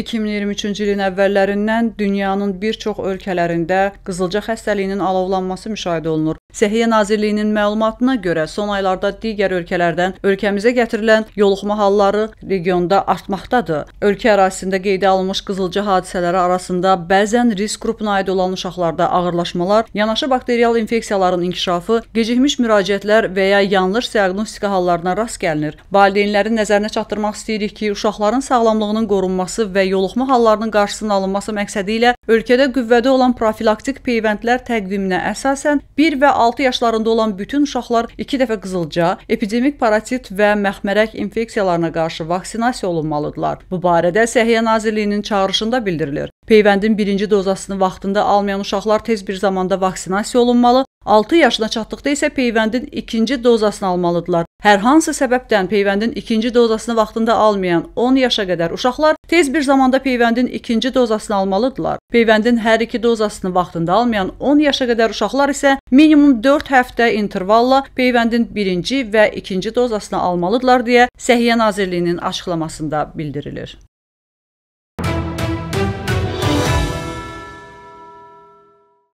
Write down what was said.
2023-cü ilin əvvəllərindən dünyanın bir çox ölkələrində qızılca xəstəliyinin alovlanması müşahidə olunur. Səhiyyə Nazirliyinin məlumatına görə son aylarda digər ölkələrdən ölkəmizə gətirilən yoluxma halları regionda artmaqdadır. Ölkə ərazisində qeydə alınmış qızılca hadisələri arasında bəzən risk qrupuna aid olan uşaqlarda ağırlaşmalar, yanaşı bakterial infeksiyaların inkişafı, gecikmiş müraciətlər və ya yanlış diaqnostika hallarına rast gəlinir. Valideynlərin nəzərinə çatdırmaq istəyirik ki, uşaqların sağlamlığının qorunması və yoluxma hallarının qarşısının alınması məqsədi ilə Ölkədə qüvvədə olan profilaktik peyvəndlər təqviminə əsasən 1 və 6 yaşlarında olan bütün uşaqlar 2 dəfə qızılca, epidemik parazit və məxmərək infeksiyalarına qarşı vaksinasiya olunmalıdırlar. Bu barədə Səhiyyə Nazirliyinin çağırışında bildirilir. Peyvəndin birinci dozasını vaxtında almayan uşaqlar tez bir zamanda vaksinasiya olunmalı, 6 yaşına çatdıqda isə peyvəndin ikinci dozasını almalıdırlar. Hər hansı səbəbdən peyvəndin ikinci dozasını vaxtında almayan 10 yaşa qədər uşaqlar tez bir zamanda peyvəndin ikinci dozasını almalıdırlar. Peyvəndin hər iki dozasını vaxtında almayan 10 yaşa qədər uşaqlar isə minimum 4 həftə intervalla peyvəndin birinci və ikinci dozasını almalıdırlar deyə Səhiyyə Nazirliyinin açıqlamasında bildirilir.